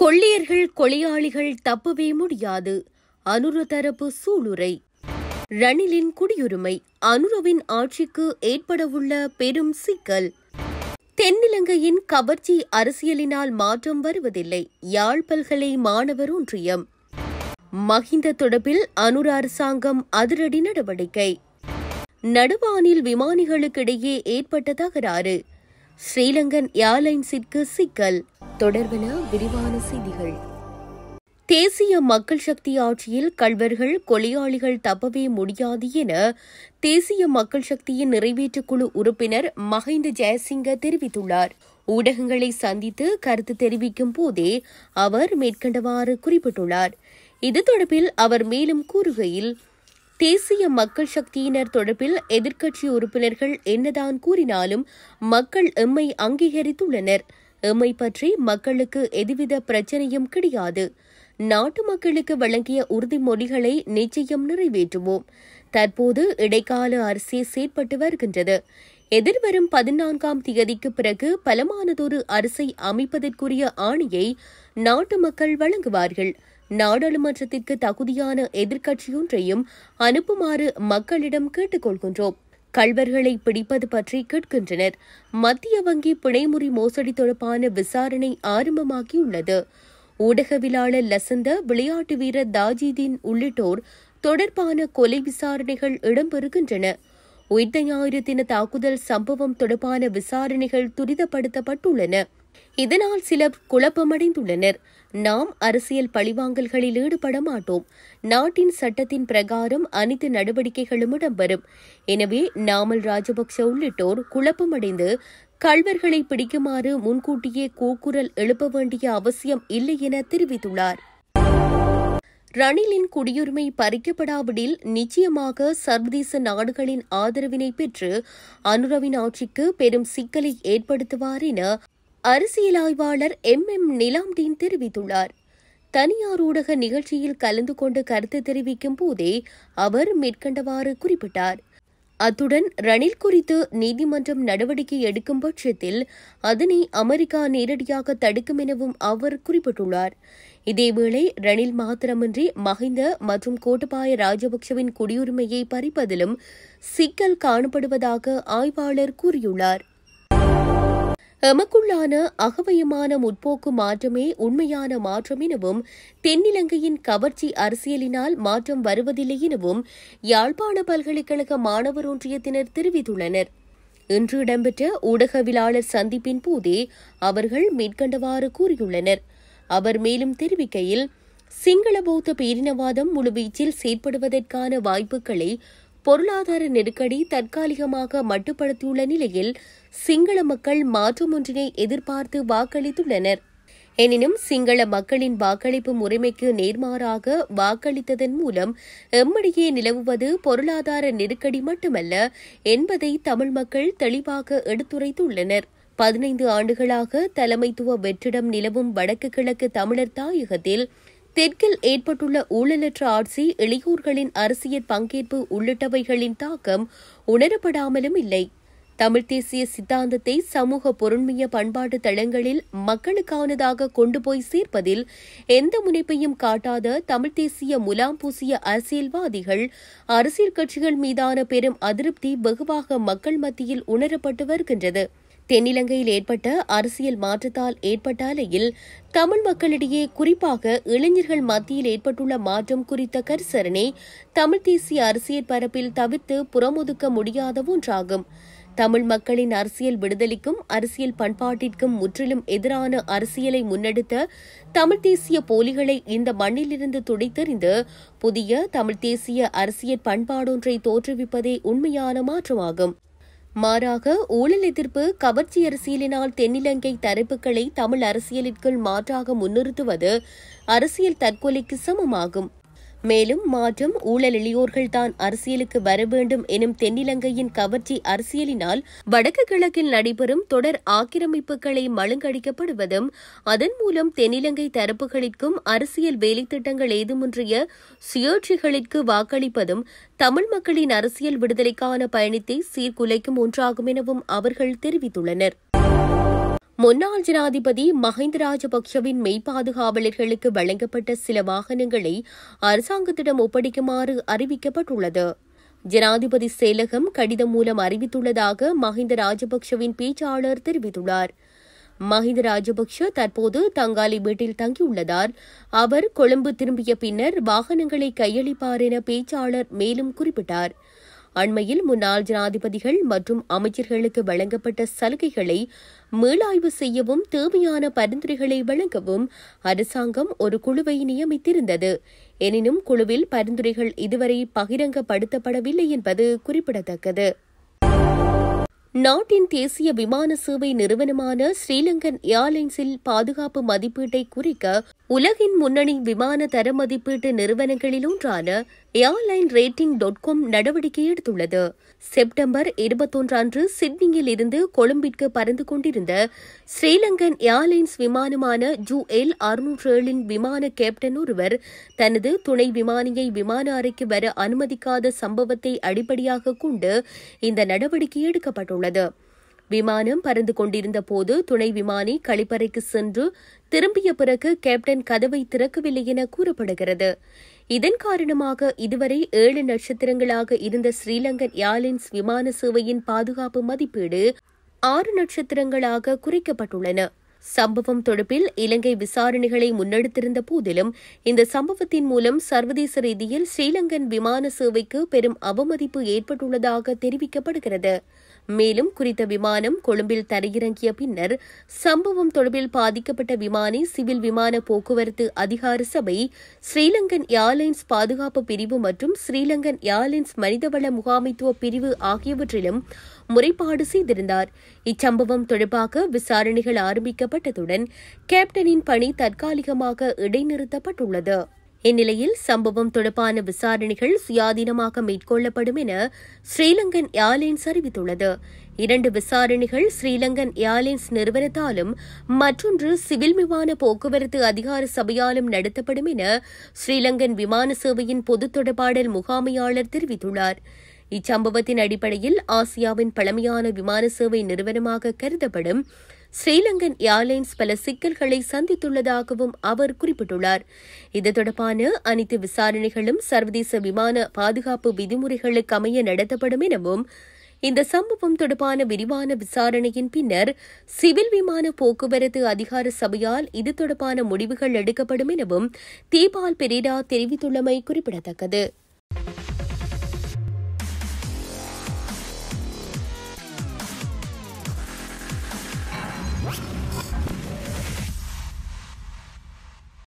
கொள்ளியர்கள் கொலையாளிகள் தப்பவே முடியாது அனுர தரப்பு சூளுரை ரணிலின் குடியுரிமை அனுரவின் ஆட்சிக்கு ஏற்படவுள்ள பெரும் சிக்கல் தென்னிலங்கையின் கவர்ச்சி அரசியலினால் மாற்றம் வருவதில்லை யாழ் பல்கலை மாணவர் ஒன்றியம் மஹிந்த தொடர்பில் அனுர அரசாங்கம் அதிரடி நடவடிக்கை நடுவானில் விமானிகளுக்கிடையே ஏற்பட்ட தகராறு ஸ்ரீலங்கன் ஏர்லைன்ஸிற்கு சிக்கல் தொடர்பன விரிவான செய்திகள் தேசிய மக்கள் சக்தி ஆட்சியில் கல்வர்கள் கொலையாளிகள் தப்பவே முடியாது என தேசிய மக்கள் சக்தியின் குழு உறுப்பினர் மஹிந்த ஜெயசிங்க தெரிவித்துள்ளார் ஊடகங்களை சந்தித்து கருத்து தெரிவிக்கும் போதே அவர் மேற்கண்டவாறு குறிப்பிட்டுள்ளார் இது தொடர்பில் அவர் மேலும் கூறுகையில் தேசிய மக்கள் சக்தியினர் தொடர்பில் எதிர்க்கட்சி உறுப்பினர்கள் என்னதான் கூறினாலும் மக்கள் எம்மை அங்கீகரித்துள்ளனர் எம்மை பற்றி மக்களுக்கு எதுவித பிரச்சனையும் கிடையாது நாட்டு மக்களுக்கு வழங்கிய உறுதிமொழிகளை நிச்சயம் நிறைவேற்றுவோம் தற்போது இடைக்கால அரசே செயற்பட்டு வருகின்றது எதிர்வரும் பதினான்காம் தேதிக்கு பிறகு பலமானதொரு அரசை அமைப்பதற்குரிய ஆணையை நாட்டு மக்கள் வழங்குவார்கள் நாடாளுமன்றத்திற்கு தகுதியான எதிர்க்கட்சியொன்றையும் அனுப்புமாறு மக்களிடம் கேட்டுக்கொள்கின்றோம் கள்வர்களை பிடிப்பது பற்றி கேட்கின்றனர் மத்திய வங்கி பிணைமுறி மோசடி தொடர்பான விசாரணை ஆரம்பமாகியுள்ளது ஊடகவிலாளர் லசந்த விளையாட்டு வீரர் தாஜிதீன் உள்ளிட்டோர் தொடர்பான கொலை விசாரணைகள் இடம்பெறுகின்றன உயிர்த்த ஞாயிறு தின தாக்குதல் சம்பவம் தொடர்பான விசாரணைகள் துரிதப்படுத்தப்பட்டுள்ளன இதனால் சிலர் குழப்பமடைந்துள்ளனர் நாம் அரசியல் பழிவாங்கல்களில் ஈடுபட மாட்டோம் நாட்டின் சட்டத்தின் பிரகாரம் அனைத்து நடவடிக்கைகளும் இடம்பெறும் எனவே நாமல் ராஜபக்ச உள்ளிட்டோர் குழப்பமடைந்து கல்வர்களை பிடிக்குமாறு முன்கூட்டியே கூக்குரல் எழுப்ப வேண்டிய அவசியம் இல்லை என தெரிவித்துள்ளார் ரணிலின் குடியுரிமை பறிக்கப்படாவிடில் நிச்சயமாக சர்வதேச நாடுகளின் ஆதரவினை பெற்று அனுரவின் ஆட்சிக்கு பெரும் சிக்கலை ஏற்படுத்துவார் என அரசியல் ஆய்வாளர் எம் எம் நிலாம்தீன் தெரிவித்துள்ளார் தனியார் ஊடக நிகழ்ச்சியில் கலந்து கொண்டு கருத்து தெரிவிக்கும் போதே அவர் மேற்கண்டவாறு குறிப்பிட்டார் அத்துடன் ரணில் குறித்து நீதிமன்றம் நடவடிக்கை எடுக்கும் பட்சத்தில் அதனை அமெரிக்கா நேரடியாக தடுக்கும் எனவும் அவர் குறிப்பிட்டுள்ளார் இதேவேளை ரணில் மாத்திரமின்றி மஹிந்த மற்றும் கோட்டபாய ராஜபக்சவின் குடியுரிமையை பறிப்பதிலும் சிக்கல் காணப்படுவதாக ஆய்வாளர் கூறியுள்ளார் எமக்குள்ளான அகவயமான முற்போக்கு மாற்றமே உண்மையான மாற்றம் எனவும் தென்னிலங்கையின் கவர்ச்சி அரசியலினால் மாற்றம் வருவதில்லை எனவும் யாழ்ப்பாண பல்கலைக்கழக மாணவர் ஒன்றியத்தினர் தெரிவித்துள்ளனர் இன்று இடம்பெற்ற ஊடகவிலாளர் சந்திப்பின் போதே அவர்கள் மேற்கண்டவாறு கூறியுள்ளனர் அவர் மேலும் தெரிவிக்கையில் சிங்கள பௌத்த பேரினவாதம் முழுவீச்சில் செயற்படுவதற்கான வாய்ப்புகளை பொருளாதார நெருக்கடி தற்காலிகமாக மட்டுப்படுத்தியுள்ள நிலையில் சிங்கள மக்கள் மாற்றம் ஒன்றினை எதிர்பார்த்து வாக்களித்துள்ளனர் எனினும் சிங்கள மக்களின் வாக்களிப்பு முறைமைக்கு நேர்மாறாக வாக்களித்ததன் மூலம் எம்மிடையே நிலவுவது பொருளாதார நெருக்கடி மட்டுமல்ல என்பதை தமிழ் மக்கள் தெளிவாக எடுத்துரைத்துள்ளனர் பதினைந்து ஆண்டுகளாக தலைமைத்துவ வெற்றிடம் நிலவும் வடக்கு கிழக்கு தமிழர் தாயகத்தில் தெற்கில் ஏற்பட்டுள்ள ஊழலற்ற ஆட்சி இளையோர்களின் அரசியல் பங்கேற்பு உள்ளிட்டவைகளின் தாக்கம் உணரப்படாமலும் இல்லை தமிழ்த் தேசிய சித்தாந்தத்தை சமூக பொருண்மைய பண்பாட்டு தளங்களில் மக்களுக்கானதாக கொண்டு போய் சேர்ப்பதில் எந்த முனைப்பையும் காட்டாத தமிழ்த் தேசிய முலாம் பூசிய அரசியல்வாதிகள் அரசியல் கட்சிகள் மீதான பெரும் அதிருப்தி வெகுவாக மக்கள் மத்தியில் உணரப்பட்டு வருகின்றது தென்னிலங்கையில் ஏற்பட்ட அரசியல் மாற்றத்தால் ஏற்பட்ட அலையில் தமிழ் மக்களிடையே குறிப்பாக இளைஞர்கள் மத்தியில் ஏற்பட்டுள்ள மாற்றம் குறித்த கரிசரணை தமிழ் தேசிய அரசியல் பரப்பில் தவிர்த்து புறமொதுக்க முடியாத ஒன்றாகும் தமிழ் மக்களின் அரசியல் விடுதலைக்கும் அரசியல் பண்பாட்டிற்கும் முற்றிலும் எதிரான அரசியலை முன்னெடுத்த தமிழ் தேசிய போலிகளை இந்த மண்ணிலிருந்து துடைத்தறிந்து புதிய தமிழ் தேசிய அரசியல் பண்பாடொன்றை தோற்றுவிப்பதே உண்மையான மாற்றமாகும் மாறாக ஊழல் எதிர்ப்பு கவர்ச்சி அரசியலினால் தென்னிலங்கை தரப்புகளை தமிழ் அரசியலிற்குள் மாற்றாக முன்னிறுத்துவது அரசியல் தற்கொலைக்கு சமமாகும் மேலும் மாற்றம் ஊழல் எளியோர்கள்தான் அரசியலுக்கு வர வேண்டும் எனும் தென்னிலங்கையின் கவர்ச்சி அரசியலினால் வடக்கு கிழக்கில் நடைபெறும் தொடர் ஆக்கிரமிப்புகளை மழுங்கடிக்கப்படுவதும் அதன் மூலம் தென்னிலங்கை தரப்புகளிற்கும் அரசியல் வேலைத்திட்டங்கள் ஏதுமன்றிய சுயேட்சிகளுக்கு வாக்களிப்பதும் தமிழ் மக்களின் அரசியல் விடுதலைக்கான பயணத்தை சீர்குலைக்கும் ஒன்றாகும் எனவும் அவர்கள் தெரிவித்துள்ளனர் முன்னாள் ஜனாதிபதி மஹிந்த ராஜபக்சவின் மெய்ப்பாதுகாவலர்களுக்கு வழங்கப்பட்ட சில வாகனங்களை அரசாங்கத்திடம் ஒப்படைக்குமாறு அறிவிக்கப்பட்டுள்ளது ஜனாதிபதி செயலகம் கடிதம் மூலம் அறிவித்துள்ளதாக மஹிந்த ராஜபக்சவின் பேச்சாளர் தெரிவித்துள்ளார் மஹிந்த ராஜபக்ஷ தற்போது தங்காலி வீட்டில் தங்கியுள்ளதால் அவர் கொழும்பு திரும்பிய பின்னர் வாகனங்களை கையளிப்பார் என பேச்சாளர் மேலும் குறிப்பிட்டார் அண்மையில் முன்னாள் ஜனாதிபதிகள் மற்றும் அமைச்சர்களுக்கு வழங்கப்பட்ட சலுகைகளை மீளாய்வு செய்யவும் தேவையான பரிந்துரைகளை வழங்கவும் அரசாங்கம் ஒரு குழுவை நியமித்திருந்தது எனினும் குழுவில் பரிந்துரைகள் இதுவரை பகிரங்கப்படுத்தப்படவில்லை என்பது குறிப்பிடத்தக்கது நாட்டின் தேசிய விமான சேவை நிறுவனமான ஸ்ரீலங்கன் ஏர்லைன்ஸில் பாதுகாப்பு மதிப்பீட்டை குறிக்க உலகின் முன்னணி விமான தர மதிப்பீட்டு நிறுவனங்களில் ஒன்றான ஏர்லைன் ரேட்டிங் டாட் காம் நடவடிக்கை எடுத்துள்ளது செப்டம்பர் இருபத்தொன்று அன்று சிட்னியில் இருந்து கொழும்பிற்கு பறந்து கொண்டிருந்த ஸ்ரீலங்கன் ஏர்லைன்ஸ் விமானமான ஜூ எல் அறுநூற்று ஏழின் விமான கேப்டன் ஒருவர் தனது துணை விமானியை விமான அறைக்கு வர அனுமதிக்காத சம்பவத்தை அடிப்படையாக கொண்டு இந்த நடவடிக்கை எடுக்கப்பட்டுள்ளது விமானம் பறந்து கொண்டிருந்த போது துணை விமானி கழிப்பறைக்கு சென்று திரும்பிய பிறகு கேப்டன் கதவை திறக்கவில்லை என கூறப்படுகிறது இதன் காரணமாக இதுவரை ஏழு நட்சத்திரங்களாக இருந்த ஸ்ரீலங்கன் ஏர்லைன்ஸ் விமான சேவையின் பாதுகாப்பு மதிப்பீடு ஆறு நட்சத்திரங்களாக குறைக்கப்பட்டுள்ளன சம்பவம் தொடர்பில் இலங்கை விசாரணைகளை முன்னெடுத்திருந்த போதிலும் இந்த சம்பவத்தின் மூலம் சர்வதேச ரீதியில் ஸ்ரீலங்கன் விமான சேவைக்கு பெரும் அவமதிப்பு ஏற்பட்டுள்ளதாக தெரிவிக்கப்படுகிறது மேலும் குறித்த விமானம் கொழும்பில் தரையிறங்கிய பின்னர் சம்பவம் தொடர்பில் பாதிக்கப்பட்ட விமானி சிவில் விமான போக்குவரத்து அதிகார சபை ஸ்ரீலங்கன் ஏர்லைன்ஸ் பாதுகாப்பு பிரிவு மற்றும் ஸ்ரீலங்கன் ஏர்லைன்ஸ் மனிதவள முகாமைத்துவ பிரிவு ஆகியவற்றிலும் முறைப்பாடு செய்திருந்தார் இச்சம்பவம் தொடர்பாக விசாரணைகள் ஆரம்பிக்கப்பட்டதுடன் கேப்டனின் பணி தற்காலிகமாக இடைநிறுத்தப்பட்டுள்ளது இந்நிலையில் சம்பவம் தொடர்பான விசாரணைகள் சுயாதீனமாக மேற்கொள்ளப்படும் என ஸ்ரீலங்கன் ஏர்லைன்ஸ் அறிவித்துள்ளது இரண்டு விசாரணைகள் ஸ்ரீலங்கன் ஏர்லைன்ஸ் நிறுவனத்தாலும் மற்றொன்று சிவில் விமான போக்குவரத்து அதிகார சபையாலும் நடத்தப்படும் என ஸ்ரீலங்கன் விமான சேவையின் பொது தொடர்பாடல் முகாமையாளர் தெரிவித்துள்ளார் இச்சம்பவத்தின் அடிப்படையில் ஆசியாவின் பழமையான விமான சேவை நிறுவனமாக கருதப்படும் ஸ்ரீலங்கன் ஏர்லைன்ஸ் பல சிக்கல்களை சந்தித்துள்ளதாகவும் அவர் குறிப்பிட்டுள்ளார் இது தொடர்பான அனைத்து விசாரணைகளும் சர்வதேச விமான பாதுகாப்பு விதிமுறைகளுக்கு அமைய நடத்தப்படும் எனவும் இந்த சம்பவம் தொடர்பான விரிவான விசாரணையின் பின்னர் சிவில் விமான போக்குவரத்து அதிகார சபையால் இது தொடர்பான முடிவுகள் எடுக்கப்படும் எனவும் தீபால் பெரேரா தெரிவித்துள்ளமை குறிப்பிடத்தக்கது